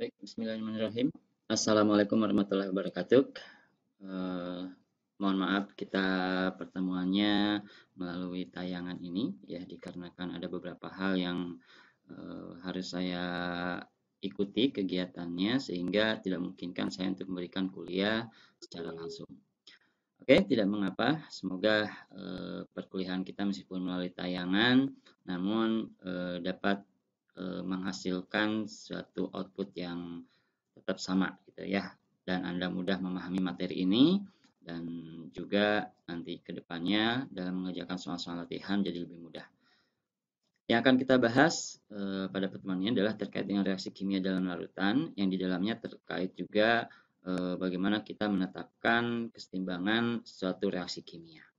Baik, bismillahirrahmanirrahim. Assalamualaikum warahmatullahi wabarakatuh. Eh, mohon maaf kita pertemuannya melalui tayangan ini ya dikarenakan ada beberapa hal yang eh, harus saya ikuti kegiatannya sehingga tidak memungkinkan saya untuk memberikan kuliah secara langsung. Oke, tidak mengapa. Semoga uh, perkuliahan kita meskipun melalui tayangan namun eh, dapat e, menghasilkan suatu output yang tetap sama gitu ya dan Anda mudah memahami materi ini dan juga nanti kedepannya dalam mengerjakan soal-soal latihan jadi lebih mudah. Yang akan kita bahas e, pada pertemuan ini adalah terkait dengan reaksi kimia dalam larutan yang di dalamnya terkait juga e, bagaimana kita menetapkan kesetimbangan suatu reaksi kimia.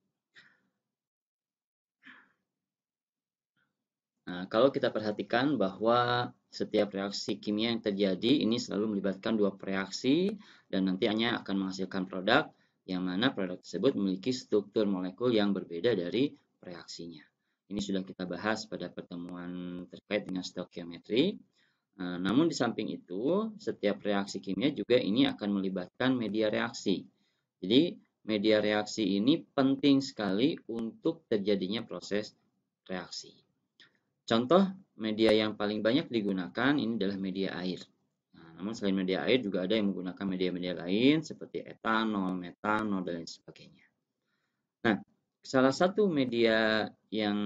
Nah, kalau kita perhatikan bahwa setiap reaksi kimia yang terjadi ini selalu melibatkan dua reaksi dan nanti hanya akan menghasilkan produk yang mana produk tersebut memiliki struktur molekul yang berbeda dari reaksinya. Ini sudah kita bahas pada pertemuan terkait dengan stoikiometri. Eh, namun di samping itu, setiap reaksi kimia juga ini akan melibatkan media reaksi. Jadi, media reaksi ini penting sekali untuk terjadinya proses reaksi. Contoh media yang paling banyak digunakan ini adalah media air. Nah, namun selain media air juga ada yang menggunakan media-media lain seperti etanol, metanol dan lain sebagainya. Nah, salah satu media yang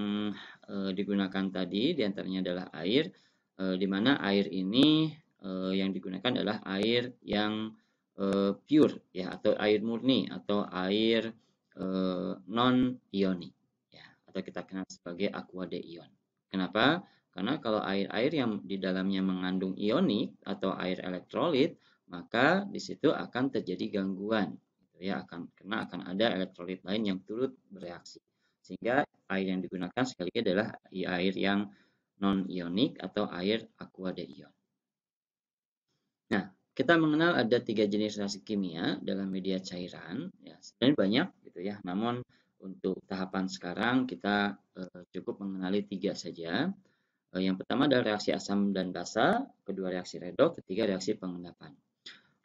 e, digunakan tadi diantaranya adalah air, e, di mana air ini e, yang digunakan adalah air yang e, pure ya atau air murni atau air e, non ioni ya atau kita kenal sebagai aqua de ion. Kenapa? Karena kalau air-air yang di dalamnya mengandung ionik atau air elektrolit, maka di situ akan terjadi gangguan. Gitu ya, akan karena akan ada elektrolit lain yang turut bereaksi. Sehingga air yang digunakan sekali lagi adalah air yang non ionik atau air aqua de ion. Nah, kita mengenal ada tiga jenis reaksi kimia dalam media cairan. Ya, sebenarnya banyak gitu ya. Namun untuk tahapan sekarang kita eh, cukup mengenali tiga saja. Eh, yang pertama adalah reaksi asam dan basa, kedua reaksi redoks, ketiga reaksi pengendapan.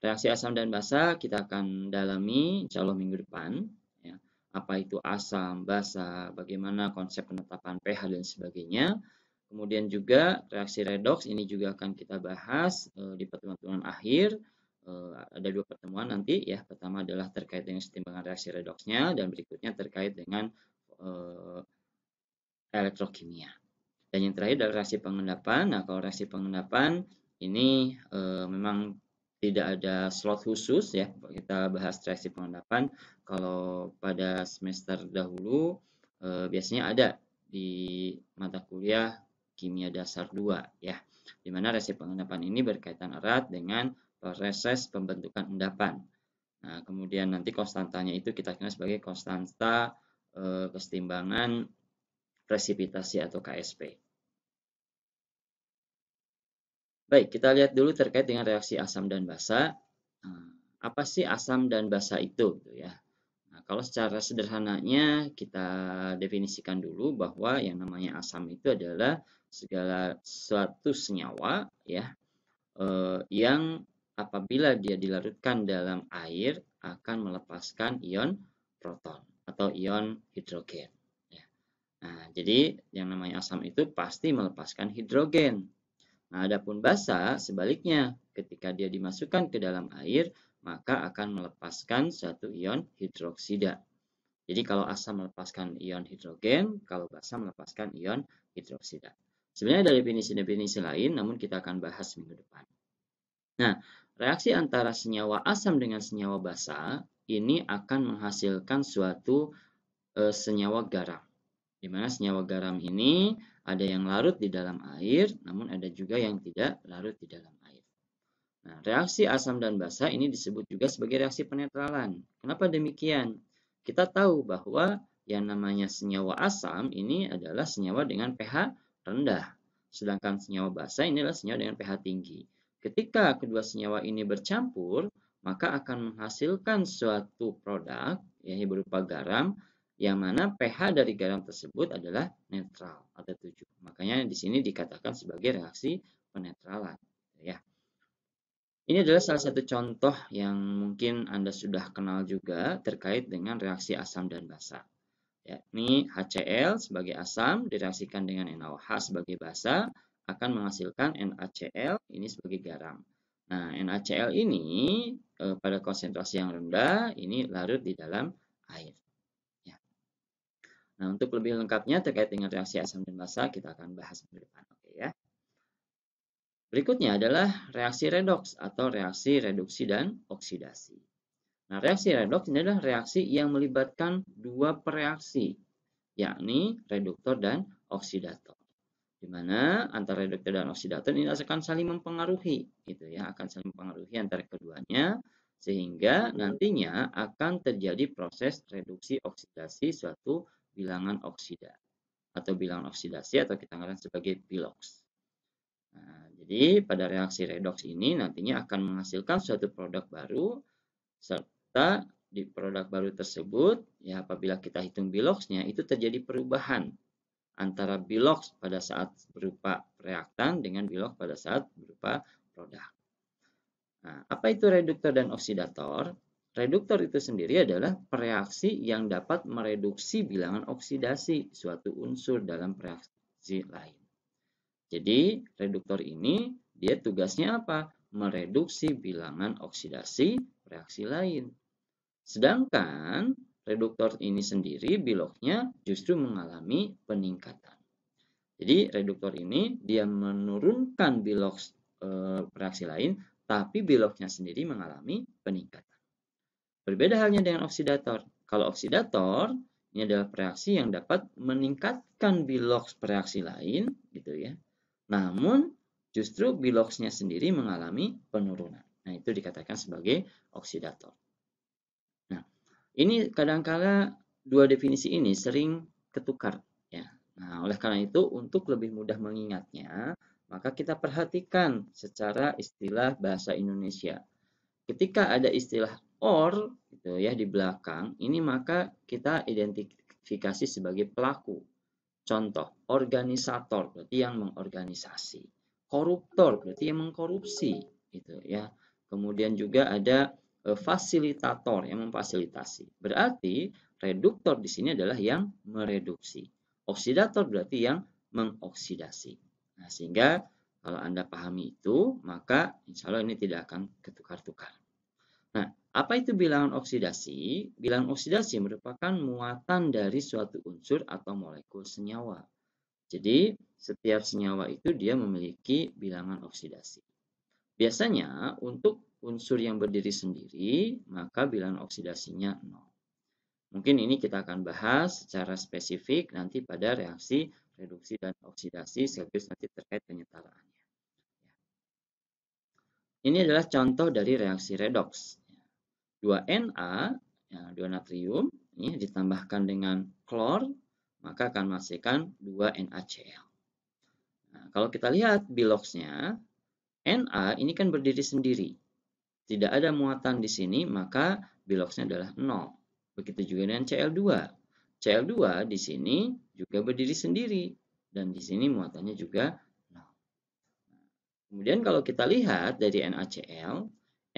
Reaksi asam dan basa kita akan dalami insya Allah minggu depan. Ya. Apa itu asam, basa, bagaimana konsep penetapan pH dan sebagainya. Kemudian juga reaksi redoks ini juga akan kita bahas eh, di pertemuan pertemuan akhir. Eh, ada dua pertemuan nanti ya. Pertama adalah terkait dengan setimbangan reaksi redoksnya dan berikutnya terkait dengan eh, elektrokimia. Dan yang terakhir adalah reaksi pengendapan. Nah, kalau reaksi pengendapan ini uh, memang tidak ada slot khusus ya. Kita bahas reaksi pengendapan. Kalau pada semester dahulu uh, biasanya ada di mata kuliah kimia dasar 2 ya. Di mana reaksi pengendapan ini berkaitan erat dengan proses pembentukan endapan. Nah, kemudian nanti konstantanya itu kita kenal sebagai konstanta e, kesetimbangan presipitasi atau KSP. Baik, kita lihat dulu terkait dengan reaksi asam dan basa. Nah, apa sih asam dan basa itu? Gitu ya. Nah, kalau secara sederhananya kita definisikan dulu bahwa yang namanya asam itu adalah segala suatu senyawa ya eh, yang apabila dia dilarutkan dalam air akan melepaskan ion proton atau ion hidrogen. Ya. Nah, jadi yang namanya asam itu pasti melepaskan hidrogen. Nah, adapun basa sebaliknya, ketika dia dimasukkan ke dalam air, maka akan melepaskan satu ion hidroksida. Jadi kalau asam melepaskan ion hidrogen, kalau basa melepaskan ion hidroksida. Sebenarnya ada definisi-definisi lain, namun kita akan bahas minggu depan. Nah, Reaksi antara senyawa asam dengan senyawa basa ini akan menghasilkan suatu e, senyawa garam. Di mana senyawa garam ini ada yang larut di dalam air, namun ada juga yang tidak larut di dalam air. Nah, reaksi asam dan basa ini disebut juga sebagai reaksi penetralan. Kenapa demikian? Kita tahu bahwa yang namanya senyawa asam ini adalah senyawa dengan pH rendah, sedangkan senyawa basa ini adalah senyawa dengan pH tinggi. Ketika kedua senyawa ini bercampur, maka akan menghasilkan suatu produk yaitu berupa garam yang mana pH dari garam tersebut adalah netral atau 7. Makanya di sini dikatakan sebagai reaksi penetralan ya. Ini adalah salah satu contoh yang mungkin Anda sudah kenal juga terkait dengan reaksi asam dan basa. Ya, ini HCl sebagai asam direaksikan dengan NaOH sebagai basa akan menghasilkan NaCl ini sebagai garam. Nah, NaCl ini e, pada konsentrasi yang rendah ini larut di dalam air. Ya. Nah, untuk lebih lengkapnya terkait dengan reaksi asam dan basa kita akan bahas minggu depan, oke ya. Berikutnya adalah reaksi redoks atau reaksi reduksi dan oksidasi. Nah, reaksi redoks ini adalah reaksi yang melibatkan dua pereaksi, yakni reduktor dan oksidator di mana antara reduktor dan oksidator ini akan saling mempengaruhi gitu ya akan saling mempengaruhi antara keduanya sehingga nantinya akan terjadi proses reduksi oksidasi suatu bilangan oksida atau bilangan oksidasi atau kita kenal sebagai biloks. Nah, jadi pada reaksi redoks ini nantinya akan menghasilkan suatu produk baru serta di produk baru tersebut ya apabila kita hitung biloksnya itu terjadi perubahan antara biloks pada saat berupa reaktan dengan bilok pada saat berupa produk. Nah, apa itu reduktor dan oksidator? Reduktor itu sendiri adalah pereaksi yang dapat mereduksi bilangan oksidasi suatu unsur dalam reaksi lain. Jadi, reduktor ini dia tugasnya apa? Mereduksi bilangan oksidasi reaksi lain. Sedangkan reduktor ini sendiri biloknya justru mengalami peningkatan. Jadi reduktor ini dia menurunkan biloks e, eh, reaksi lain, tapi biloknya sendiri mengalami peningkatan. Berbeda halnya dengan oksidator. Kalau oksidator ini adalah reaksi yang dapat meningkatkan biloks reaksi lain, gitu ya. Namun justru biloksnya sendiri mengalami penurunan. Nah, itu dikatakan sebagai oksidator. Ini kadangkala dua definisi ini sering ketukar. Ya. Nah, oleh karena itu untuk lebih mudah mengingatnya, maka kita perhatikan secara istilah bahasa Indonesia. Ketika ada istilah or gitu ya di belakang, ini maka kita identifikasi sebagai pelaku. Contoh, organisator berarti yang mengorganisasi, koruptor berarti yang mengkorupsi gitu ya. Kemudian juga ada Eh, fasilitator yang memfasilitasi. Berarti reduktor di sini adalah yang mereduksi. Oksidator berarti yang mengoksidasi. Nah, sehingga kalau Anda pahami itu, maka insya Allah ini tidak akan ketukar-tukar. Nah, apa itu bilangan oksidasi? Bilangan oksidasi merupakan muatan dari suatu unsur atau molekul senyawa. Jadi, setiap senyawa itu dia memiliki bilangan oksidasi. Biasanya untuk unsur yang berdiri sendiri, maka bilangan oksidasinya 0. Mungkin ini kita akan bahas secara spesifik nanti pada reaksi reduksi dan oksidasi sekaligus nanti terkait penyetaraannya. Ini adalah contoh dari reaksi redoks. 2Na, dua 2 natrium, ini ditambahkan dengan klor, maka akan menghasilkan 2NaCl. Nah, kalau kita lihat biloxnya, NA ini kan berdiri sendiri. Tidak ada muatan di sini, maka biloxnya adalah 0. Begitu juga dengan CL2. CL2 di sini juga berdiri sendiri. Dan di sini muatannya juga 0. Kemudian kalau kita lihat dari NaCl,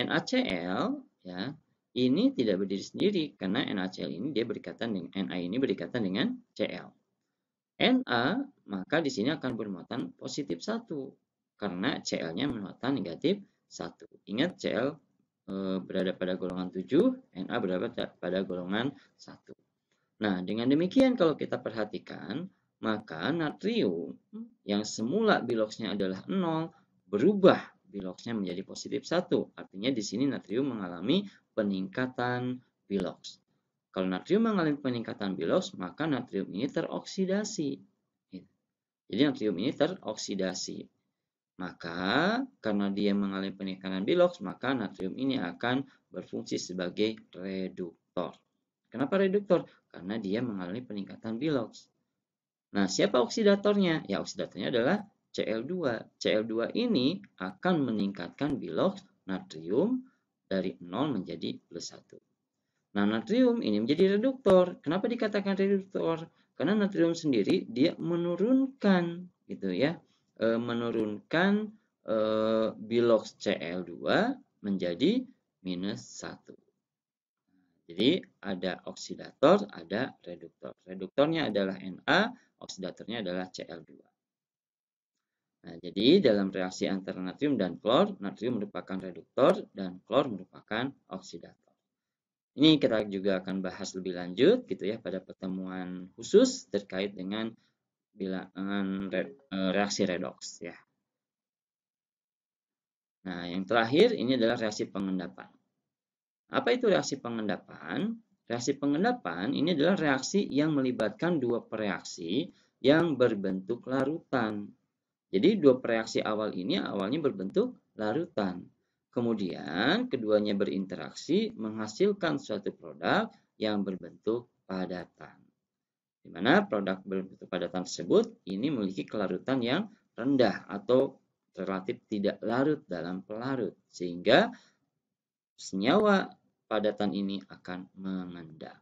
NaCl ya ini tidak berdiri sendiri karena NaCl ini dia berikatan dengan Na ini berikatan dengan Cl. Na maka di sini akan bermuatan positif 1 karena CL-nya menolak negatif 1. Ingat CL e, eh, berada pada golongan 7, NA berada pada golongan 1. Nah, dengan demikian kalau kita perhatikan, maka natrium yang semula biloksnya adalah 0 berubah biloksnya menjadi positif 1. Artinya di sini natrium mengalami peningkatan biloks. Kalau natrium mengalami peningkatan biloks, maka natrium ini teroksidasi. Jadi natrium ini teroksidasi. Maka karena dia mengalami peningkatan biloks, maka natrium ini akan berfungsi sebagai reduktor. Kenapa reduktor? Karena dia mengalami peningkatan biloks. Nah, siapa oksidatornya? Ya, oksidatornya adalah Cl2. Cl2 ini akan meningkatkan biloks natrium dari 0 menjadi plus 1. Nah, natrium ini menjadi reduktor. Kenapa dikatakan reduktor? Karena natrium sendiri dia menurunkan gitu ya E, menurunkan biloks e, bilox Cl2 menjadi minus 1. Jadi ada oksidator, ada reduktor. Reduktornya adalah Na, oksidatornya adalah Cl2. Nah, jadi dalam reaksi antara natrium dan klor, natrium merupakan reduktor dan klor merupakan oksidator. Ini kita juga akan bahas lebih lanjut gitu ya pada pertemuan khusus terkait dengan bilangan e, reaksi redoks ya. Nah, yang terakhir ini adalah reaksi pengendapan. Apa itu reaksi pengendapan? Reaksi pengendapan ini adalah reaksi yang melibatkan dua pereaksi yang berbentuk larutan. Jadi dua pereaksi awal ini awalnya berbentuk larutan. Kemudian keduanya berinteraksi menghasilkan suatu produk yang berbentuk padatan. Di mana produk berbentuk padatan tersebut ini memiliki kelarutan yang rendah atau relatif tidak larut dalam pelarut sehingga senyawa padatan ini akan mengendap.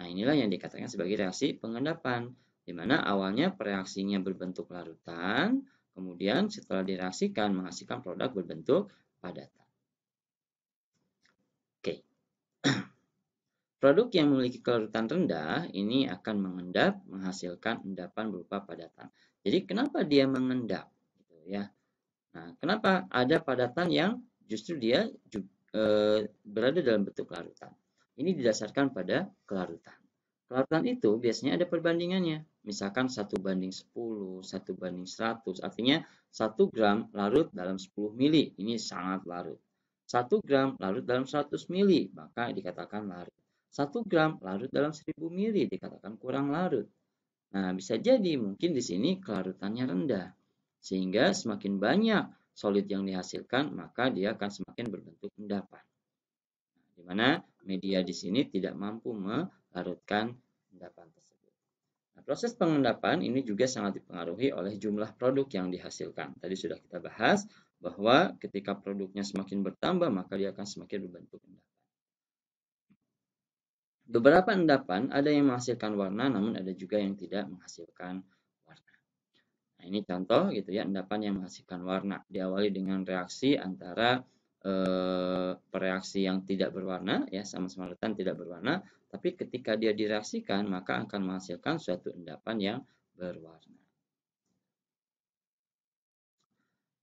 Nah, inilah yang dikatakan sebagai reaksi pengendapan di mana awalnya reaksinya berbentuk larutan, kemudian setelah direaksikan menghasilkan produk berbentuk padatan. Produk yang memiliki kelarutan rendah ini akan mengendap, menghasilkan endapan berupa padatan. Jadi kenapa dia mengendap? Gitu ya. Nah, kenapa ada padatan yang justru dia e, berada dalam bentuk larutan? Ini didasarkan pada kelarutan. Kelarutan itu biasanya ada perbandingannya. Misalkan satu banding 10, satu banding 100. Artinya 1 gram larut dalam 10 mili. Ini sangat larut. 1 gram larut dalam 100 mili. Maka dikatakan larut. 1 gram larut dalam 1000 mili dikatakan kurang larut. Nah, bisa jadi mungkin di sini kelarutannya rendah. Sehingga semakin banyak solid yang dihasilkan, maka dia akan semakin berbentuk endapan. di mana media di sini tidak mampu melarutkan endapan tersebut. Nah, proses pengendapan ini juga sangat dipengaruhi oleh jumlah produk yang dihasilkan. Tadi sudah kita bahas bahwa ketika produknya semakin bertambah, maka dia akan semakin berbentuk endapan. Beberapa endapan ada yang menghasilkan warna, namun ada juga yang tidak menghasilkan warna. Nah, ini contoh gitu ya, endapan yang menghasilkan warna. Diawali dengan reaksi antara eh, pereaksi yang tidak berwarna, ya sama-sama letan tidak berwarna, tapi ketika dia direaksikan, maka akan menghasilkan suatu endapan yang berwarna.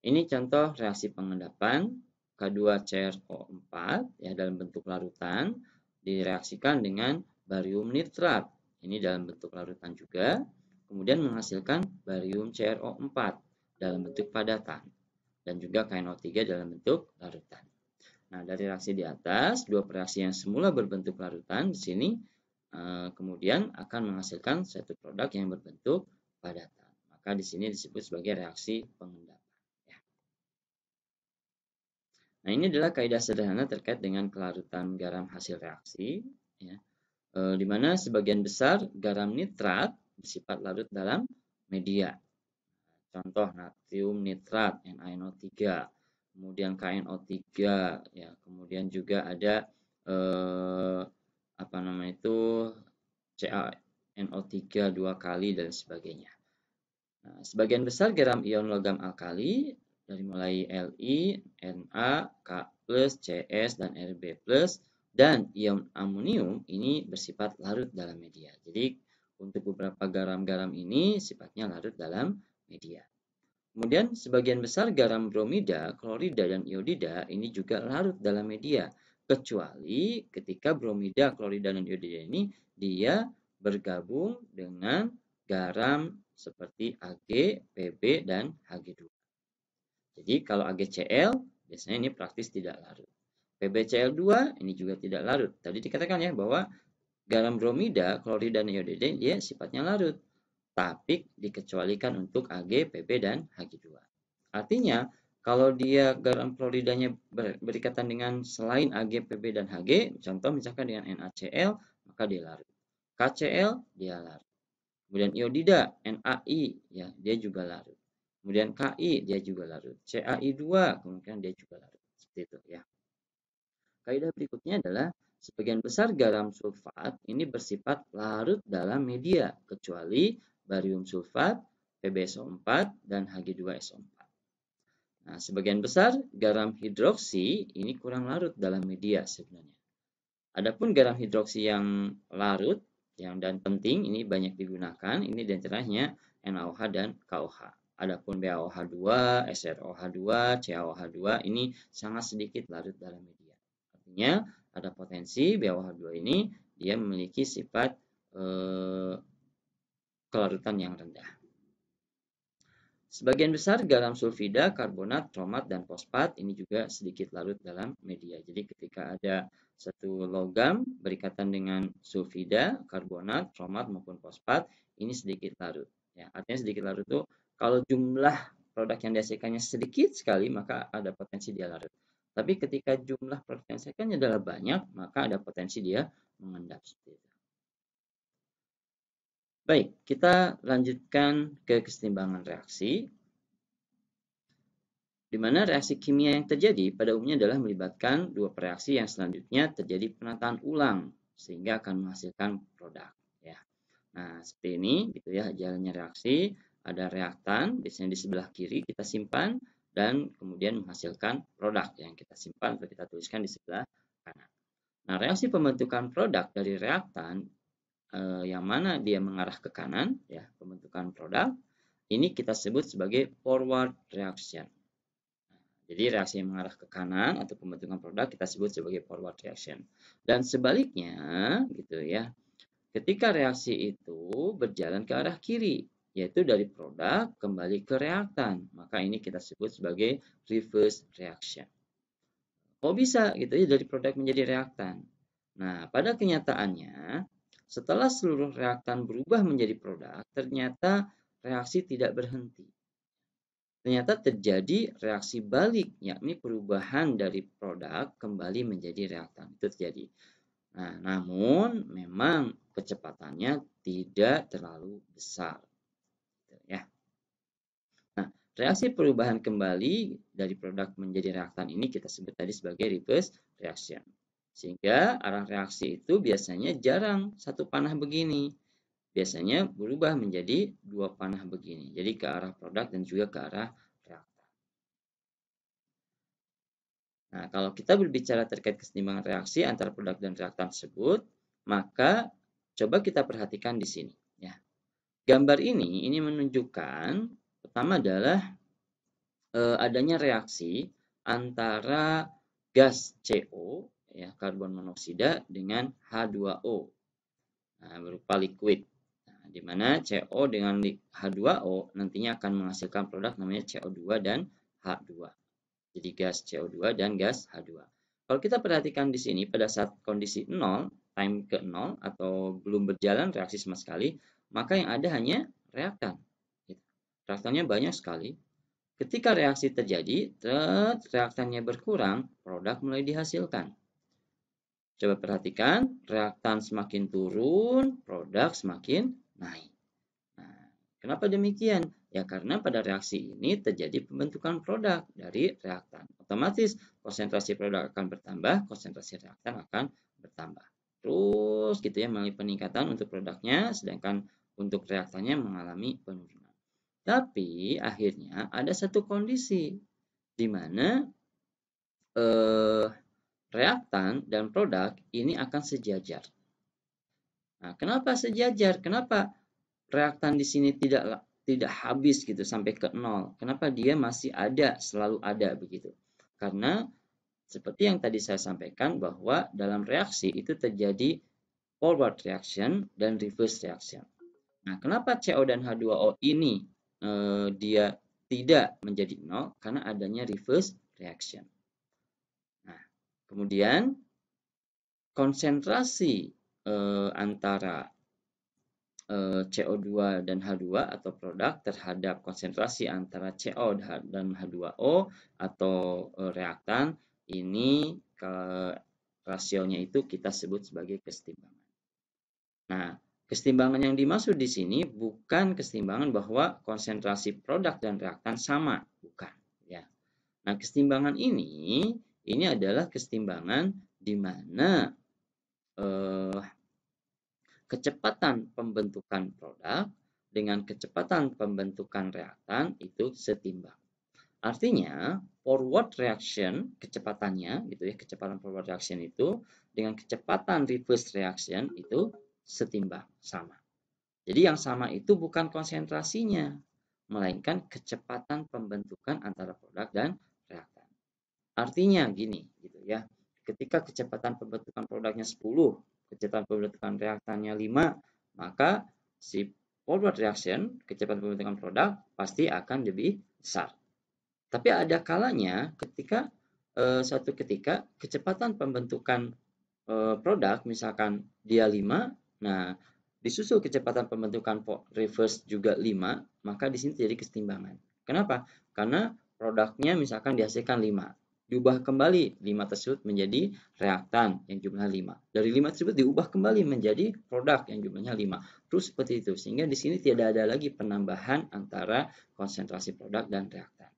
Ini contoh reaksi pengendapan K2CrO4 ya dalam bentuk larutan direaksikan dengan barium nitrat. Ini dalam bentuk larutan juga, kemudian menghasilkan barium CrO4 dalam bentuk padatan dan juga KNO3 dalam bentuk larutan. Nah, dari reaksi di atas, dua reaksi yang semula berbentuk larutan di sini eh, kemudian akan menghasilkan satu produk yang berbentuk padatan. Maka di sini disebut sebagai reaksi pengendap. Nah, ini adalah kaidah sederhana terkait dengan kelarutan garam hasil reaksi, ya, e, di mana sebagian besar garam nitrat bersifat larut dalam media. Contoh natrium nitrat NaNO3, kemudian KNO3, ya, kemudian juga ada e, apa namanya itu CaNO3 dua kali dan sebagainya. Nah, sebagian besar garam ion logam alkali dari mulai Li, Na, K+, Cs, dan Rb+, dan ion amonium ini bersifat larut dalam media. Jadi untuk beberapa garam-garam ini sifatnya larut dalam media. Kemudian sebagian besar garam bromida, klorida, dan iodida ini juga larut dalam media. Kecuali ketika bromida, klorida, dan iodida ini dia bergabung dengan garam seperti Ag, Pb, dan Hg2. Jadi kalau AgCl biasanya ini praktis tidak larut. PbCl2 ini juga tidak larut. Tadi dikatakan ya bahwa garam bromida, klorida neodida, dia sifatnya larut. Tapi dikecualikan untuk Ag, Pb dan Hg2. Artinya kalau dia garam kloridanya ber, berikatan dengan selain Ag, Pb dan Hg, contoh misalkan dengan NaCl, maka dia larut. KCl dia larut. Kemudian iodida, NaI ya, dia juga larut. Kemudian KI dia juga larut. CAI2 kemungkinan dia juga larut. Seperti itu ya. Kaidah berikutnya adalah sebagian besar garam sulfat ini bersifat larut dalam media kecuali barium sulfat, PbSO4 dan Hg2SO4. Nah, sebagian besar garam hidroksi ini kurang larut dalam media sebenarnya. Adapun garam hidroksi yang larut yang dan penting ini banyak digunakan ini diantaranya NaOH dan KOH. Adapun BaOH2, SROH2, CaOH2 ini sangat sedikit larut dalam media. Artinya ada potensi BaOH2 ini dia memiliki sifat eh, kelarutan yang rendah. Sebagian besar garam sulfida, karbonat, tromat dan fosfat ini juga sedikit larut dalam media. Jadi ketika ada satu logam berikatan dengan sulfida, karbonat, tromat maupun fosfat ini sedikit larut. Ya, artinya sedikit larut itu kalau jumlah produk yang dihasilkannya sedikit sekali, maka ada potensi dia larut. Tapi ketika jumlah produk yang dihasilkannya adalah banyak, maka ada potensi dia mengendap Baik, kita lanjutkan ke kesetimbangan reaksi. Di mana reaksi kimia yang terjadi pada umumnya adalah melibatkan dua reaksi yang selanjutnya terjadi penataan ulang sehingga akan menghasilkan produk ya. Nah, seperti ini gitu ya jalannya reaksi ada reaktan biasanya di sebelah kiri kita simpan dan kemudian menghasilkan produk yang kita simpan atau kita tuliskan di sebelah kanan. Nah, reaksi pembentukan produk dari reaktan eh, yang mana dia mengarah ke kanan ya, pembentukan produk ini kita sebut sebagai forward reaction. Jadi reaksi yang mengarah ke kanan atau pembentukan produk kita sebut sebagai forward reaction. Dan sebaliknya gitu ya. Ketika reaksi itu berjalan ke arah kiri, yaitu dari produk kembali ke reaktan. Maka ini kita sebut sebagai reverse reaction. Kok bisa gitu ya dari produk menjadi reaktan? Nah, pada kenyataannya setelah seluruh reaktan berubah menjadi produk, ternyata reaksi tidak berhenti. Ternyata terjadi reaksi balik, yakni perubahan dari produk kembali menjadi reaktan. Itu terjadi. Nah, namun memang kecepatannya tidak terlalu besar. Reaksi perubahan kembali dari produk menjadi reaktan ini kita sebut tadi sebagai reverse reaction. Sehingga arah reaksi itu biasanya jarang satu panah begini. Biasanya berubah menjadi dua panah begini. Jadi ke arah produk dan juga ke arah reaktan. Nah, kalau kita berbicara terkait keseimbangan reaksi antara produk dan reaktan tersebut, maka coba kita perhatikan di sini. Ya. Gambar ini ini menunjukkan pertama adalah eh, adanya reaksi antara gas CO ya karbon monoksida dengan H2O nah, berupa liquid nah, di mana CO dengan H2O nantinya akan menghasilkan produk namanya CO2 dan H2 jadi gas CO2 dan gas H2 kalau kita perhatikan di sini pada saat kondisi 0 time ke 0 atau belum berjalan reaksi sama sekali maka yang ada hanya reaktan Reaktannya banyak sekali. Ketika reaksi terjadi, reaktannya berkurang, produk mulai dihasilkan. Coba perhatikan, reaktan semakin turun, produk semakin naik. Nah, kenapa demikian? Ya karena pada reaksi ini terjadi pembentukan produk dari reaktan. Otomatis konsentrasi produk akan bertambah, konsentrasi reaktan akan bertambah. Terus gitu ya melalui peningkatan untuk produknya, sedangkan untuk reaktannya mengalami penurunan. Tapi akhirnya ada satu kondisi di mana eh, reaktan dan produk ini akan sejajar. Nah, kenapa sejajar? Kenapa reaktan di sini tidak tidak habis gitu sampai ke nol? Kenapa dia masih ada, selalu ada begitu? Karena seperti yang tadi saya sampaikan bahwa dalam reaksi itu terjadi forward reaction dan reverse reaction. Nah, kenapa CO dan H2O ini eh, dia tidak menjadi nol karena adanya reverse reaction. Nah, kemudian konsentrasi eh, antara eh, CO2 dan H2 atau produk terhadap konsentrasi antara CO dan H2O atau eh, reaktan ini ke rasionya itu kita sebut sebagai kesetimbangan. Nah, Kesetimbangan yang dimaksud di sini bukan kesetimbangan bahwa konsentrasi produk dan reaktan sama, bukan. Ya. Nah, kesetimbangan ini ini adalah kesetimbangan di mana eh, kecepatan pembentukan produk dengan kecepatan pembentukan reaktan itu setimbang. Artinya, forward reaction kecepatannya gitu ya, kecepatan forward reaction itu dengan kecepatan reverse reaction itu setimbang sama. Jadi yang sama itu bukan konsentrasinya, melainkan kecepatan pembentukan antara produk dan reaktan. Artinya gini, gitu ya. Ketika kecepatan pembentukan produknya 10, kecepatan pembentukan reaktannya 5, maka si forward reaction, kecepatan pembentukan produk pasti akan lebih besar. Tapi ada kalanya ketika e, eh, suatu ketika kecepatan pembentukan e, produk misalkan dia 5, Nah, disusul kecepatan pembentukan reverse juga 5, maka di sini terjadi kesetimbangan. Kenapa? Karena produknya misalkan dihasilkan 5. Diubah kembali 5 tersebut menjadi reaktan yang jumlah 5. Dari 5 tersebut diubah kembali menjadi produk yang jumlahnya 5. Terus seperti itu. Sehingga di sini tidak ada lagi penambahan antara konsentrasi produk dan reaktan.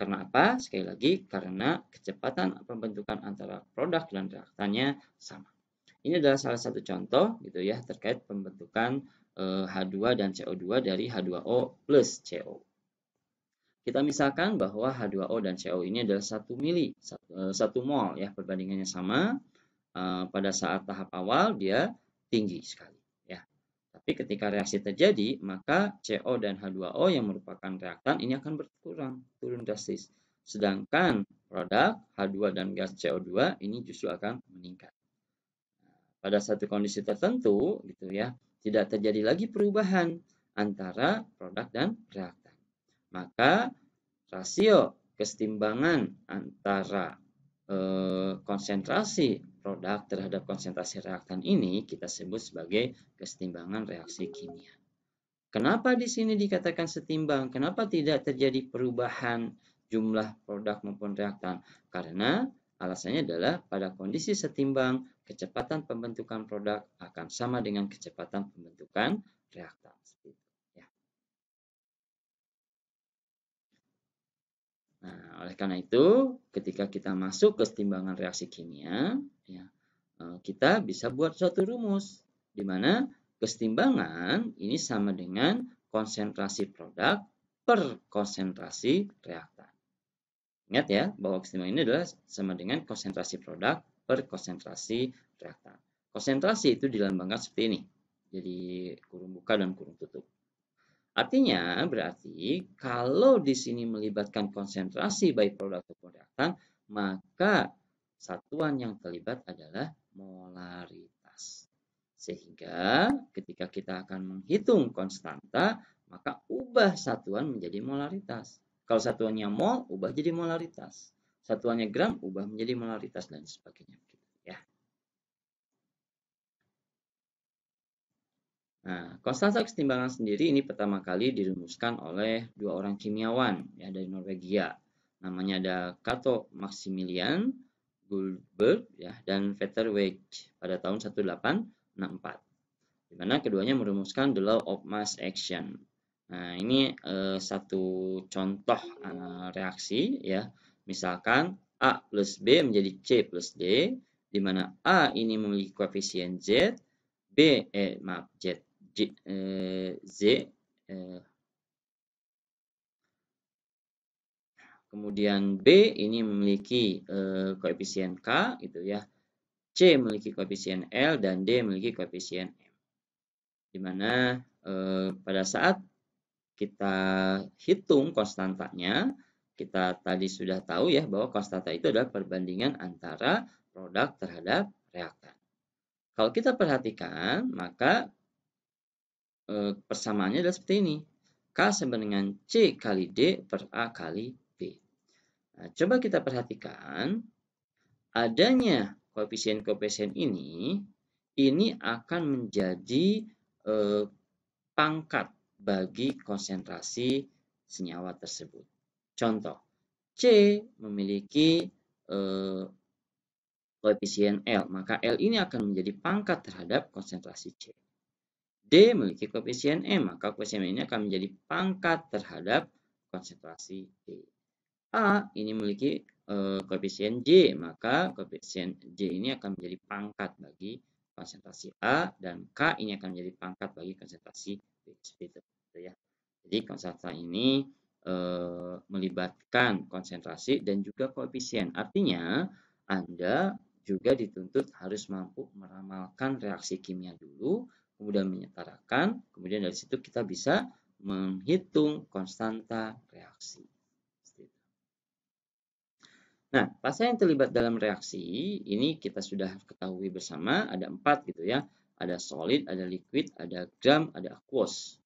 Karena apa? Sekali lagi, karena kecepatan pembentukan antara produk dan reaktannya sama. Ini adalah salah satu contoh gitu ya terkait pembentukan H2 eh, dan CO2 dari H2O plus CO. Kita misalkan bahwa H2O dan CO ini adalah satu mili, eh, satu mol ya perbandingannya sama. Eh, pada saat tahap awal dia tinggi sekali ya. Tapi ketika reaksi terjadi, maka CO dan H2O yang merupakan reaktan ini akan berkurang, turun drastis. Sedangkan produk H2 dan gas CO2 ini justru akan meningkat pada satu kondisi tertentu gitu ya tidak terjadi lagi perubahan antara produk dan reaktan. Maka rasio kesetimbangan antara e, konsentrasi produk terhadap konsentrasi reaktan ini kita sebut sebagai kesetimbangan reaksi kimia. Kenapa di sini dikatakan setimbang? Kenapa tidak terjadi perubahan jumlah produk maupun reaktan? Karena Alasannya adalah pada kondisi setimbang, kecepatan pembentukan produk akan sama dengan kecepatan pembentukan reaktan. Ya. Nah, oleh karena itu, ketika kita masuk ke setimbangan reaksi kimia, ya, eh, kita bisa buat suatu rumus di mana kesetimbangan ini sama dengan konsentrasi produk per konsentrasi reaktan. Ingat ya, bahwa maksimal ini adalah sama dengan konsentrasi produk per konsentrasi reaktan. Konsentrasi itu dilambangkan seperti ini. Jadi kurung buka dan kurung tutup. Artinya berarti kalau di sini melibatkan konsentrasi baik produk atau reaktan, maka satuan yang terlibat adalah molaritas. Sehingga ketika kita akan menghitung konstanta, maka ubah satuan menjadi molaritas. Kalau satuannya mol, ubah jadi molaritas. Satuannya gram, ubah menjadi molaritas dan sebagainya. Ya. Nah, konstanta kesetimbangan sendiri ini pertama kali dirumuskan oleh dua orang kimiawan ya dari Norwegia. Namanya ada Kato Maximilian Goldberg ya dan Peter Wage pada tahun 1864. Di mana keduanya merumuskan the law of mass action Nah, ini eh, satu contoh eh, reaksi ya. Misalkan A plus B menjadi C plus D, di mana A ini memiliki koefisien Z, B, eh, maaf, Z, J, eh, Z, eh, kemudian B ini memiliki eh, koefisien K, gitu ya. C memiliki koefisien L, dan D memiliki koefisien M. Di mana eh, pada saat kita hitung konstantanya, kita tadi sudah tahu ya bahwa konstanta itu adalah perbandingan antara produk terhadap reaktan. Kalau kita perhatikan, maka e, persamaannya adalah seperti ini. K sama dengan C kali D per A kali B. Nah, coba kita perhatikan, adanya koefisien-koefisien ini, ini akan menjadi e, pangkat bagi konsentrasi senyawa tersebut. Contoh, C memiliki eh, koefisien L, maka L ini akan menjadi pangkat terhadap konsentrasi C. D memiliki koefisien M, maka koefisien ini akan menjadi pangkat terhadap konsentrasi D. A ini memiliki eh, koefisien J, maka koefisien J ini akan menjadi pangkat bagi konsentrasi A, dan K ini akan menjadi pangkat bagi konsentrasi PHP gitu, gitu ya. Jadi konsentrasi ini e, melibatkan konsentrasi dan juga koefisien. Artinya Anda juga dituntut harus mampu meramalkan reaksi kimia dulu, kemudian menyetarakan, kemudian dari situ kita bisa menghitung konstanta reaksi. Nah, fase yang terlibat dalam reaksi ini kita sudah ketahui bersama ada empat gitu ya ada solid, ada liquid, ada gram, ada aquos.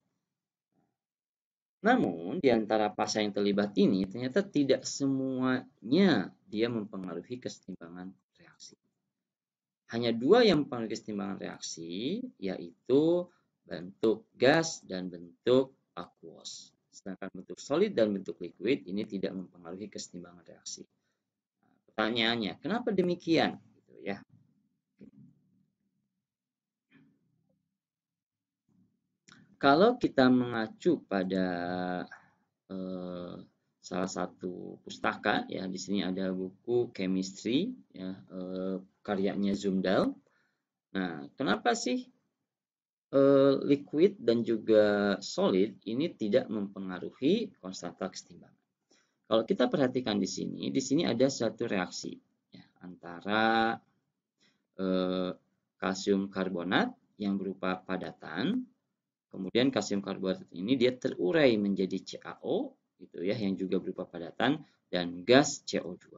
Namun, di antara pasang yang terlibat ini, ternyata tidak semuanya dia mempengaruhi kesetimbangan reaksi. Hanya dua yang mempengaruhi kesetimbangan reaksi, yaitu bentuk gas dan bentuk aquos. Sedangkan bentuk solid dan bentuk liquid ini tidak mempengaruhi kesetimbangan reaksi. Pertanyaannya, kenapa demikian? Gitu ya. kalau kita mengacu pada eh, salah satu pustaka ya di sini ada buku chemistry ya eh, karyanya Zumdal. Nah, kenapa sih eh, liquid dan juga solid ini tidak mempengaruhi konstanta kesetimbangan? Kalau kita perhatikan di sini, di sini ada satu reaksi ya, antara eh, kalsium karbonat yang berupa padatan Kemudian kalsium karbonat ini dia terurai menjadi CaO gitu ya yang juga berupa padatan dan gas CO2.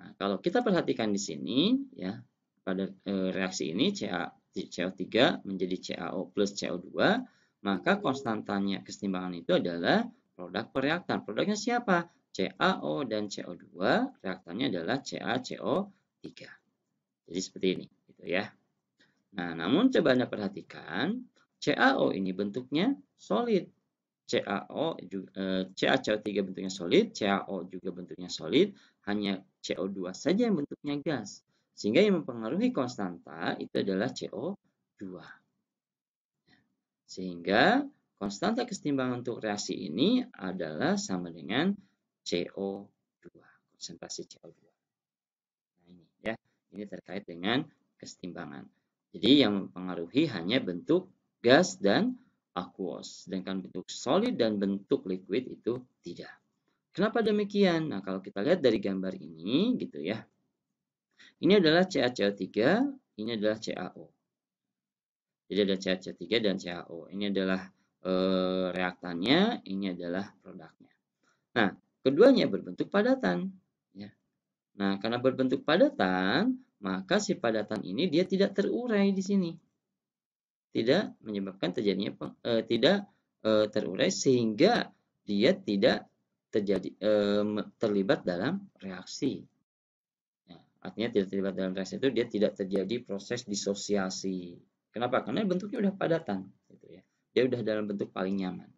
Nah, kalau kita perhatikan di sini ya pada e, reaksi ini Ca, CO3 menjadi CaO plus CO2 maka konstantanya keseimbangan itu adalah produk pereaktan. Produknya siapa? CaO dan CO2, reaktannya adalah CaCO3. Jadi seperti ini, gitu ya. Nah, namun coba Anda perhatikan, CaO ini bentuknya solid. CaO juga, eh, CaCO3 bentuknya solid, CaO juga bentuknya solid, hanya CO2 saja yang bentuknya gas. Sehingga yang mempengaruhi konstanta itu adalah CO2. Sehingga konstanta kesetimbangan untuk reaksi ini adalah sama dengan CO2, konsentrasi CO2. Nah, ini ya, ini terkait dengan kesetimbangan. Jadi yang mempengaruhi hanya bentuk gas dan aquos. Sedangkan bentuk solid dan bentuk liquid itu tidak. Kenapa demikian? Nah, kalau kita lihat dari gambar ini gitu ya. Ini adalah CaCO3, ini adalah CaO. Jadi ada CaCO3 dan CaO. Ini adalah e, reaktannya, ini adalah produknya. Nah, keduanya berbentuk padatan. Ya. Nah, karena berbentuk padatan, maka si padatan ini dia tidak terurai di sini tidak menyebabkan terjadinya eh, tidak eh, terurai sehingga dia tidak terjadi eh, terlibat dalam reaksi. Ya, artinya tidak terlibat dalam reaksi itu dia tidak terjadi proses disosiasi. Kenapa? Karena bentuknya sudah padatan, gitu ya. Dia udah dalam bentuk paling nyaman.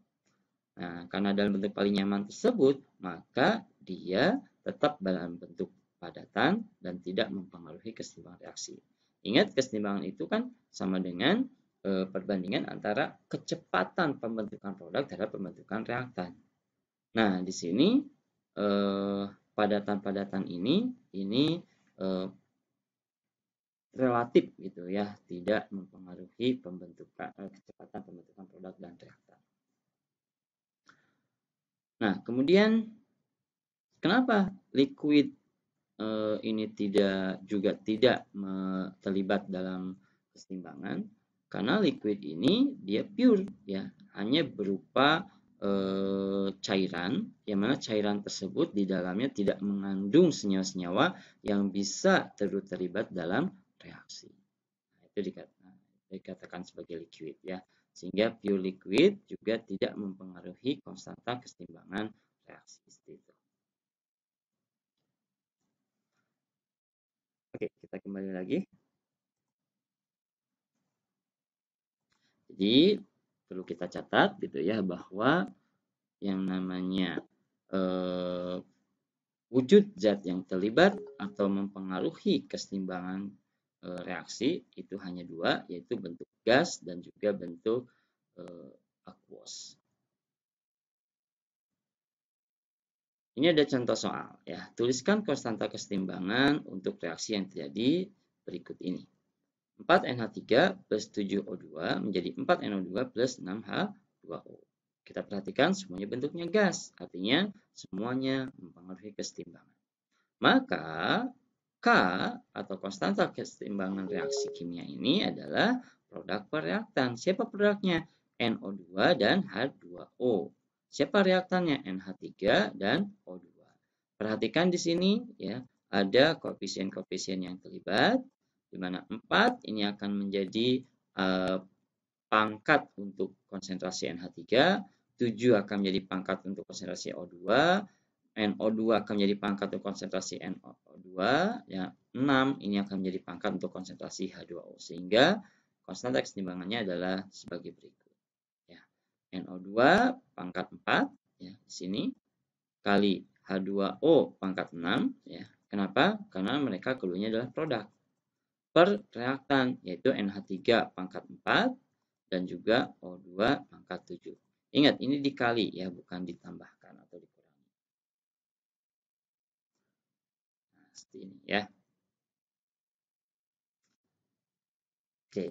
Nah, karena dalam bentuk paling nyaman tersebut, maka dia tetap dalam bentuk padatan dan tidak mempengaruhi keseimbangan reaksi. Ingat keseimbangan itu kan sama dengan Eh, perbandingan antara kecepatan pembentukan produk terhadap pembentukan reaktan. Nah, di sini e, padatan-padatan ini ini e, relatif gitu ya, tidak mempengaruhi pembentukan kecepatan pembentukan produk dan reaktan. Nah, kemudian kenapa liquid ini tidak juga tidak terlibat dalam keseimbangan? Karena liquid ini dia pure ya, hanya berupa e, cairan yang mana cairan tersebut di dalamnya tidak mengandung senyawa-senyawa yang bisa terlibat dalam reaksi. Nah, itu dikatakan, nah, dikatakan sebagai liquid ya. Sehingga pure liquid juga tidak mempengaruhi konstanta keseimbangan reaksi itu. Oke, kita kembali lagi. Jadi perlu kita catat gitu ya bahwa yang namanya eh, wujud zat yang terlibat atau mempengaruhi keseimbangan eh, reaksi itu hanya dua yaitu bentuk gas dan juga bentuk eh, aquos. Ini ada contoh soal ya. Tuliskan konstanta kesetimbangan untuk reaksi yang terjadi berikut ini. 4NH3 plus 7O2 menjadi 4NO2 plus 6H2O. Kita perhatikan semuanya bentuknya gas, artinya semuanya mempengaruhi kesetimbangan. Maka K atau konstanta kesetimbangan reaksi kimia ini adalah produk per reaktan. Siapa produknya? NO2 dan H2O. Siapa reaktannya? NH3 dan O2. Perhatikan di sini ya, ada koefisien-koefisien yang terlibat dimana 4 ini akan menjadi uh, pangkat untuk konsentrasi NH3, 7 akan menjadi pangkat untuk konsentrasi O2, NO2 akan menjadi pangkat untuk konsentrasi NO2, ya 6 ini akan menjadi pangkat untuk konsentrasi H2O sehingga konstanta kesetimbangannya adalah sebagai berikut. Ya. NO2 pangkat 4 ya di sini kali H2O pangkat 6 ya. Kenapa? Karena mereka keduanya adalah produk per reaktan yaitu NH3 pangkat 4 dan juga O2 pangkat 7. Ingat ini dikali ya bukan ditambahkan atau dikurangi. Nah, seperti ini ya. Oke.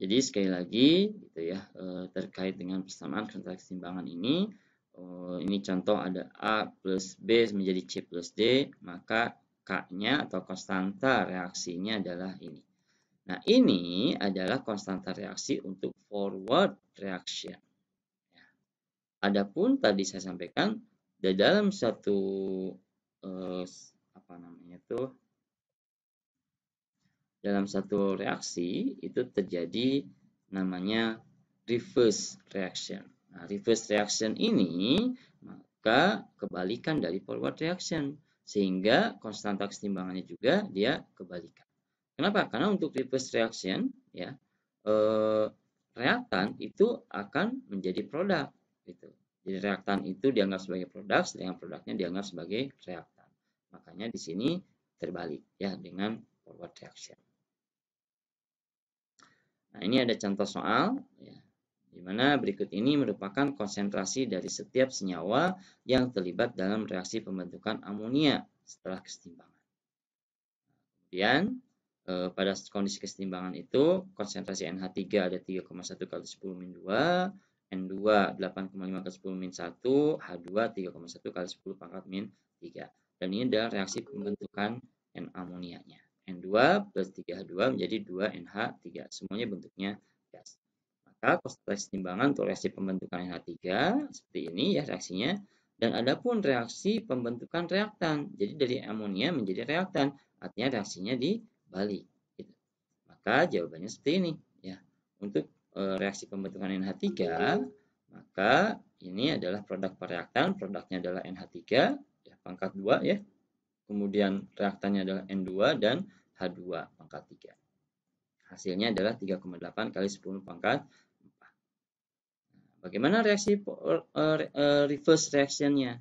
Jadi sekali lagi gitu ya eh, terkait dengan persamaan kontraksi timbangan ini eh, ini contoh ada A plus B menjadi C plus D maka K-nya atau konstanta reaksinya adalah ini. Nah, ini adalah konstanta reaksi untuk forward reaction. Ya. Adapun tadi saya sampaikan di dalam satu eh, apa namanya itu dalam satu reaksi itu terjadi namanya reverse reaction. Nah, reverse reaction ini maka kebalikan dari forward reaction. Sehingga konstanta kesetimbangannya juga dia kebalikan. Kenapa? Karena untuk reverse reaction ya eh, reaktan itu akan menjadi produk gitu. Jadi reaktan itu dianggap sebagai produk, sedangkan produknya dianggap sebagai reaktan. Makanya di sini terbalik ya dengan forward reaction. Nah, ini ada contoh soal ya di mana berikut ini merupakan konsentrasi dari setiap senyawa yang terlibat dalam reaksi pembentukan amonia setelah kesetimbangan. Kemudian eh, pada kondisi kesetimbangan itu konsentrasi NH3 ada 3,1 kali 10 min 2, N2 8,5 kali 10 min 1, H2 3,1 kali 10 pangkat min 3. Dan ini adalah reaksi pembentukan N amonianya. N2 plus 3H2 menjadi 2NH3. Semuanya bentuknya maka keseimbangan untuk reaksi pembentukan NH3 seperti ini ya reaksinya. Dan ada pun reaksi pembentukan reaktan. Jadi dari amonia menjadi reaktan. Artinya reaksinya dibalik. Gitu. Maka jawabannya seperti ini. ya Untuk e, reaksi pembentukan NH3, maka ini adalah produk pereaktan. Produknya adalah NH3, ya, pangkat 2 ya. Kemudian reaktannya adalah N2 dan H2 pangkat 3. Hasilnya adalah 3,8 kali 10 pangkat Bagaimana reaksi reverse eh, reaction eh, reverse reactionnya?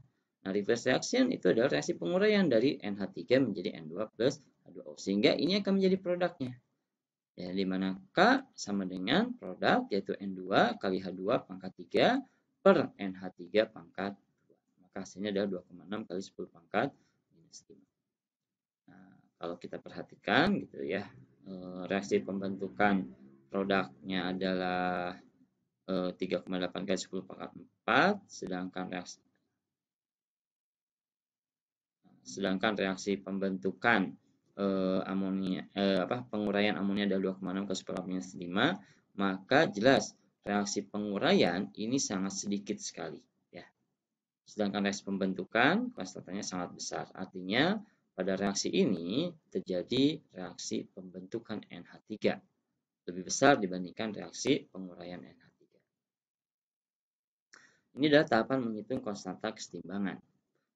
Nah, reverse reaction itu adalah reaksi penguraian dari NH3 menjadi N2 plus H2O. Sehingga ini akan menjadi produknya. Ya, di mana K sama dengan produk yaitu N2 kali H2 pangkat 3 per NH3 pangkat 2. Maka hasilnya adalah 2,6 kali 10 pangkat minus 5. Nah, kalau kita perhatikan gitu ya, eh, reaksi pembentukan produknya adalah 3,8 eh, kali 10 pangkat 4 sedangkan reaksi sedangkan reaksi pembentukan eh, amonia eh, apa penguraian amonia adalah 2,6 ke 10 minus 5 maka jelas reaksi penguraian ini sangat sedikit sekali ya sedangkan reaksi pembentukan konstantanya sangat besar artinya pada reaksi ini terjadi reaksi pembentukan NH3 lebih besar dibandingkan reaksi penguraian NH3 ini adalah tahapan menghitung konstanta kesetimbangan.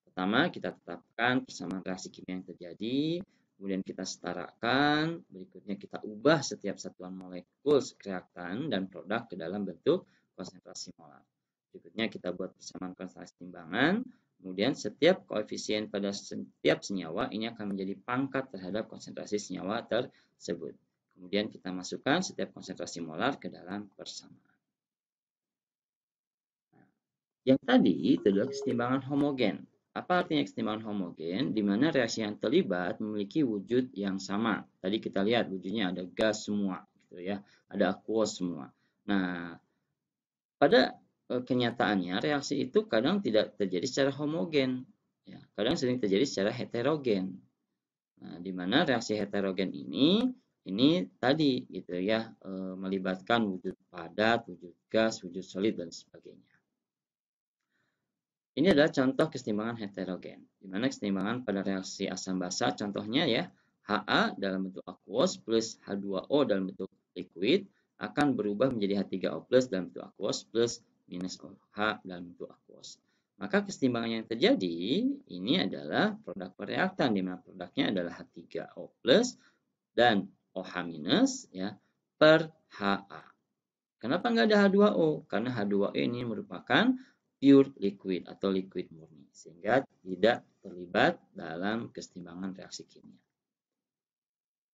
Pertama, kita tetapkan persamaan reaksi kimia yang terjadi, kemudian kita setarakan, berikutnya kita ubah setiap satuan molekul reaktan dan produk ke dalam bentuk konsentrasi molar. Berikutnya kita buat persamaan konstanta kesetimbangan, kemudian setiap koefisien pada setiap senyawa ini akan menjadi pangkat terhadap konsentrasi senyawa tersebut. Kemudian kita masukkan setiap konsentrasi molar ke dalam persamaan. Yang tadi itu adalah kesetimbangan homogen. Apa artinya kesetimbangan homogen? Di mana reaksi yang terlibat memiliki wujud yang sama. Tadi kita lihat wujudnya ada gas semua, gitu ya, ada aquos semua. Nah, pada e, kenyataannya reaksi itu kadang tidak terjadi secara homogen, ya, kadang sering terjadi secara heterogen. Nah, di mana reaksi heterogen ini ini tadi gitu ya e, melibatkan wujud padat, wujud gas, wujud solid dan sebagainya. Ini adalah contoh keseimbangan heterogen, di mana keseimbangan pada reaksi asam basa contohnya ya, HA dalam bentuk aqueous plus H2O dalam bentuk liquid akan berubah menjadi H3O plus dalam bentuk aqueous plus minus OH dalam bentuk aqueous. Maka keseimbangan yang terjadi ini adalah produk pereaktan di mana produknya adalah H3O plus dan OH minus ya per HA. Kenapa nggak ada H2O? Karena H2O ini merupakan pure liquid atau liquid murni sehingga tidak terlibat dalam kesetimbangan reaksi kimia.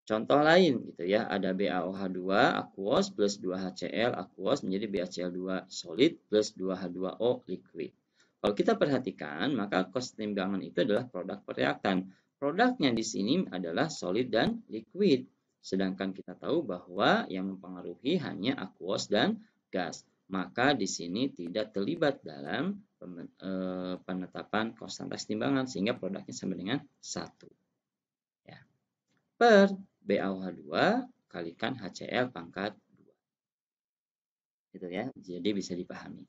Contoh lain gitu ya, ada BaOH2 aqueous plus 2HCl aqueous menjadi BaCl2 solid plus 2H2O liquid. Kalau kita perhatikan, maka kesetimbangan itu adalah produk pereaktan. Produknya di sini adalah solid dan liquid. Sedangkan kita tahu bahwa yang mempengaruhi hanya aqueous dan gas maka di sini tidak terlibat dalam eh, penetapan konstanta timbangan sehingga produknya sama dengan 1. Ya. Per BAOH2 kalikan HCl pangkat 2. Gitu ya. Jadi bisa dipahami.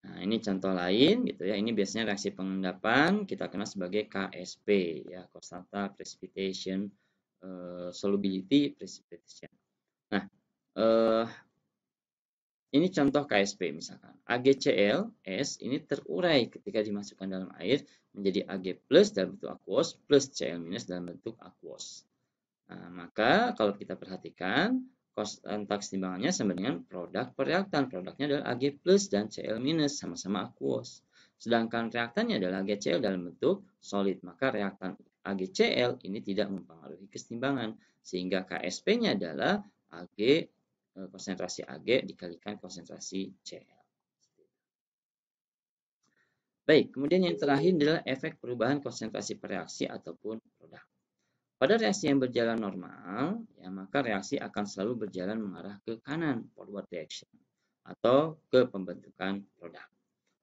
Nah, ini contoh lain gitu ya. Ini biasanya reaksi pengendapan kita kenal sebagai KSP ya, konstanta precipitation uh, solubility precipitation. Nah, uh, ini contoh KSP misalkan. AgCl, S, ini terurai ketika dimasukkan dalam air menjadi Ag+ plus dalam bentuk aquos plus Cl- minus dalam bentuk aquos. Nah, maka kalau kita perhatikan kontak timbangannya sama dengan produk per reaktan. Produknya adalah Ag+ plus dan Cl- minus sama-sama aquos. Sedangkan reaktannya adalah AgCl dalam bentuk solid, maka reaktan AgCl ini tidak mempengaruhi kesetimbangan sehingga KSP-nya adalah Ag Eh, konsentrasi Ag dikalikan konsentrasi Cl. Baik, kemudian yang terakhir adalah efek perubahan konsentrasi pereaksi ataupun produk. Pada reaksi yang berjalan normal, ya, maka reaksi akan selalu berjalan mengarah ke kanan, forward reaction, atau ke pembentukan produk.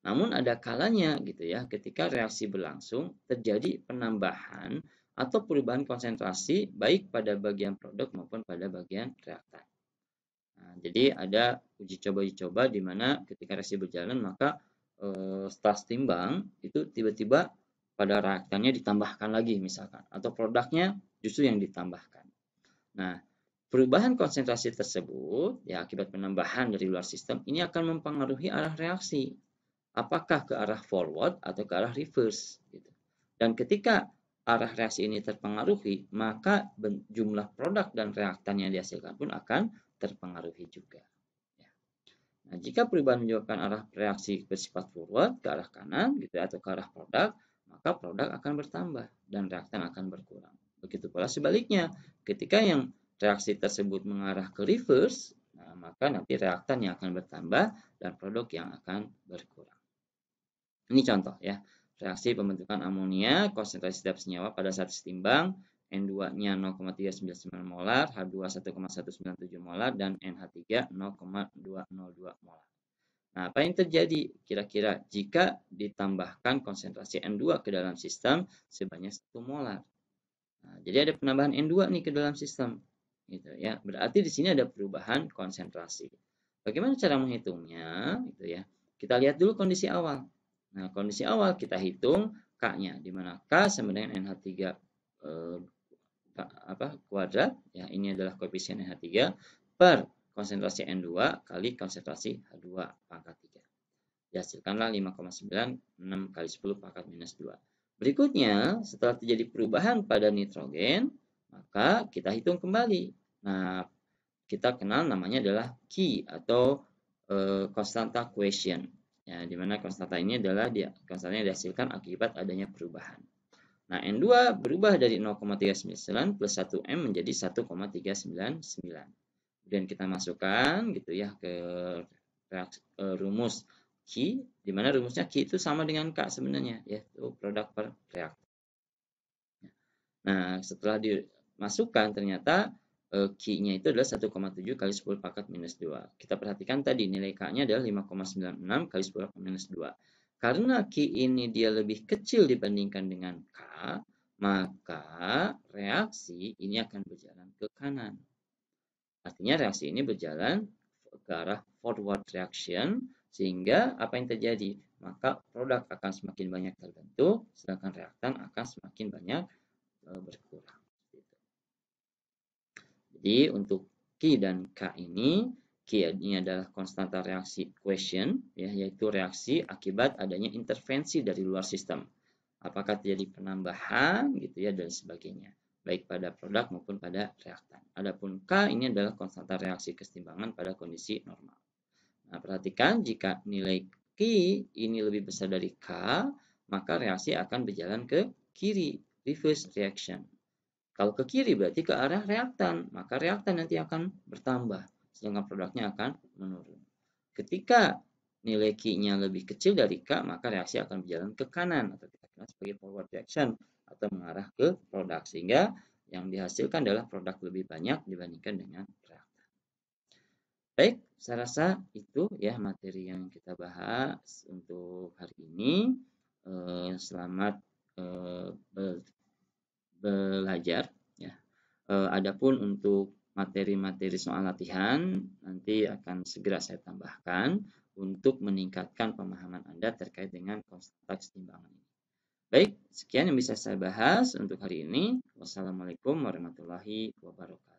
Namun ada kalanya gitu ya, ketika reaksi berlangsung terjadi penambahan atau perubahan konsentrasi baik pada bagian produk maupun pada bagian reaktan. Nah, jadi ada uji coba-uji coba di mana ketika reaksi berjalan maka e, stas timbang itu tiba-tiba pada reaktannya ditambahkan lagi misalkan atau produknya justru yang ditambahkan. Nah, perubahan konsentrasi tersebut ya akibat penambahan dari luar sistem ini akan mempengaruhi arah reaksi apakah ke arah forward atau ke arah reverse gitu. Dan ketika arah reaksi ini terpengaruhi, maka jumlah produk dan reaktan yang dihasilkan pun akan terpengaruhi juga. Ya. Nah, jika perubahan menunjukkan arah reaksi bersifat forward ke arah kanan gitu ya, atau ke arah produk, maka produk akan bertambah dan reaktan akan berkurang. Begitu pula sebaliknya, ketika yang reaksi tersebut mengarah ke reverse, nah, maka nanti reaktan yang akan bertambah dan produk yang akan berkurang. Ini contoh ya, reaksi pembentukan amonia konsentrasi setiap senyawa pada saat setimbang N2-nya 0,399 molar, H2 1,197 molar, dan NH3 0,202 molar. Nah, apa yang terjadi kira-kira jika ditambahkan konsentrasi N2 ke dalam sistem sebanyak 1 molar? Nah, jadi ada penambahan N2 nih ke dalam sistem. Gitu ya. Berarti di sini ada perubahan konsentrasi. Bagaimana cara menghitungnya? Gitu ya. Kita lihat dulu kondisi awal. Nah, kondisi awal kita hitung K-nya, di mana K sama dengan NH3 eh, apa kuadrat ya ini adalah koefisien h 3 per konsentrasi N2 kali konsentrasi H2 pangkat 3 dihasilkanlah 5,96 kali 10 pangkat minus 2 berikutnya setelah terjadi perubahan pada nitrogen maka kita hitung kembali nah kita kenal namanya adalah Ki atau e, konstanta question ya dimana konstanta ini adalah dia yang dihasilkan akibat adanya perubahan Nah, N2 berubah dari 0,399 plus 1M menjadi 1,399. Kemudian kita masukkan gitu ya ke e, rumus Q, di mana rumusnya Q itu sama dengan K sebenarnya, yaitu produk per reaktor. Nah, setelah dimasukkan ternyata e, Q-nya itu adalah 1,7 kali 10 pangkat minus 2. Kita perhatikan tadi nilai K-nya adalah 5,96 kali 10 pangkat minus 2. Karena Q ini dia lebih kecil dibandingkan dengan K, maka reaksi ini akan berjalan ke kanan. Artinya reaksi ini berjalan ke arah forward reaction, sehingga apa yang terjadi? Maka produk akan semakin banyak terbentuk, sedangkan reaktan akan semakin banyak e, berkurang. Gitu. Jadi untuk Q dan K ini K ini adalah konstanta reaksi question, ya, yaitu reaksi akibat adanya intervensi dari luar sistem. Apakah terjadi penambahan, gitu ya, dan sebagainya, baik pada produk maupun pada reaktan. Adapun K ini adalah konstanta reaksi kesetimbangan pada kondisi normal. Nah, perhatikan jika nilai K ini lebih besar dari K, maka reaksi akan berjalan ke kiri, reverse reaction. Kalau ke kiri berarti ke arah reaktan, maka reaktan nanti akan bertambah sedangkan produknya akan menurun. Ketika nilai Q-nya lebih kecil dari K, maka reaksi akan berjalan ke kanan atau kita kenal sebagai forward reaction atau mengarah ke produk sehingga yang dihasilkan adalah produk lebih banyak dibandingkan dengan reaktan. Baik, saya rasa itu ya materi yang kita bahas untuk hari ini. Eh, selamat eh, belajar ya. eh, adapun untuk materi-materi soal latihan nanti akan segera saya tambahkan untuk meningkatkan pemahaman Anda terkait dengan konstruksi timbangan ini. Baik, sekian yang bisa saya bahas untuk hari ini. Wassalamualaikum warahmatullahi wabarakatuh.